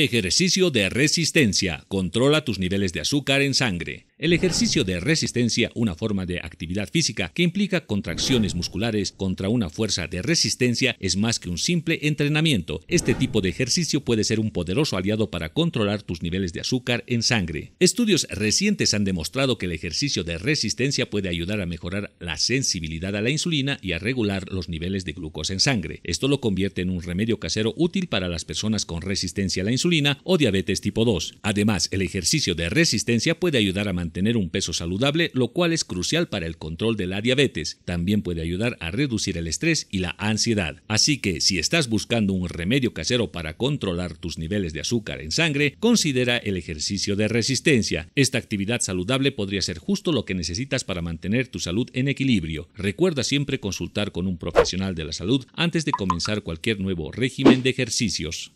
Ejercicio de resistencia. Controla tus niveles de azúcar en sangre. El ejercicio de resistencia, una forma de actividad física que implica contracciones musculares contra una fuerza de resistencia, es más que un simple entrenamiento. Este tipo de ejercicio puede ser un poderoso aliado para controlar tus niveles de azúcar en sangre. Estudios recientes han demostrado que el ejercicio de resistencia puede ayudar a mejorar la sensibilidad a la insulina y a regular los niveles de glucosa en sangre. Esto lo convierte en un remedio casero útil para las personas con resistencia a la insulina o diabetes tipo 2. Además, el ejercicio de resistencia puede ayudar a mantener un peso saludable, lo cual es crucial para el control de la diabetes. También puede ayudar a reducir el estrés y la ansiedad. Así que si estás buscando un remedio casero para controlar tus niveles de azúcar en sangre, considera el ejercicio de resistencia. Esta actividad saludable podría ser justo lo que necesitas para mantener tu salud en equilibrio. Recuerda siempre consultar con un profesional de la salud antes de comenzar cualquier nuevo régimen de ejercicios.